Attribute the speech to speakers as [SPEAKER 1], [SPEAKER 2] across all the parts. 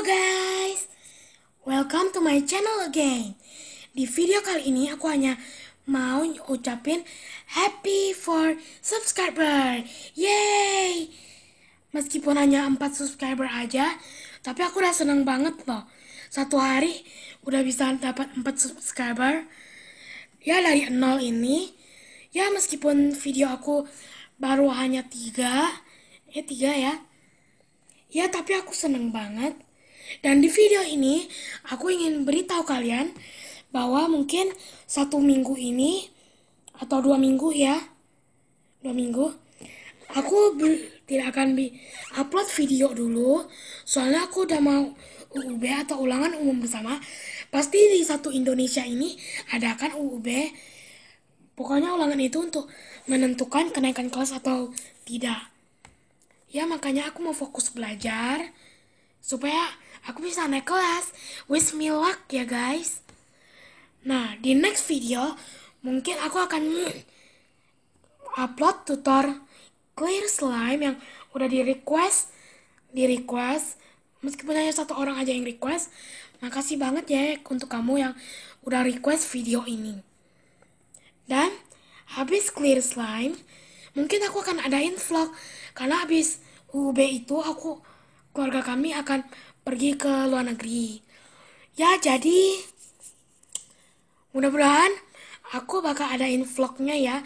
[SPEAKER 1] guys, welcome to my channel again. Di video kali ini aku hanya mau ucapin happy for subscriber, yay! Meskipun hanya 4 subscriber aja, tapi aku udah seneng banget loh. Satu hari udah bisa dapat 4 subscriber. Ya dari nol ini, ya meskipun video aku baru hanya 3, eh 3 ya, Ya, tapi aku seneng banget. Dan di video ini, aku ingin beritahu kalian bahwa mungkin satu minggu ini atau dua minggu ya, dua minggu, aku tidak akan upload video dulu, soalnya aku udah mau UUB atau ulangan umum bersama. Pasti di satu Indonesia ini ada kan UUB. Pokoknya ulangan itu untuk menentukan kenaikan kelas atau tidak. Ya makanya aku mau fokus belajar supaya aku bisa naik kelas. Wish me luck ya guys. Nah, di next video mungkin aku akan upload tutor clear slime yang udah di request, di request. Meskipun hanya satu orang aja yang request, makasih banget ya untuk kamu yang udah request video ini. Dan habis clear slime, mungkin aku akan adain vlog karena habis UB itu aku keluarga kami akan pergi ke luar negeri. Ya, jadi mudah-mudahan aku bakal adain vlognya ya.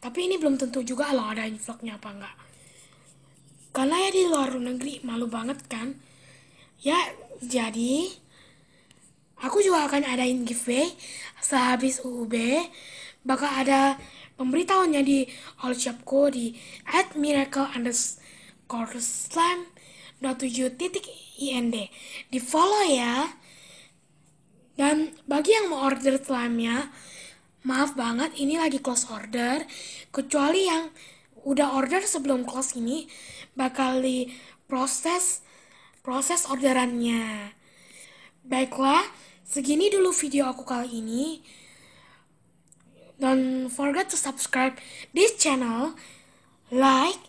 [SPEAKER 1] Tapi ini belum tentu juga loh adain vlognya apa enggak. Karena ya di luar negeri malu banget kan. Ya, jadi aku juga akan adain giveaway sehabis UB bakal ada pemberitahuannya di all shopku di at miracle underscore slam ind di follow ya dan bagi yang mau order selamnya maaf banget ini lagi close order kecuali yang udah order sebelum close ini bakal di proses proses orderannya baiklah segini dulu video aku kali ini Don't forget to subscribe this channel, like,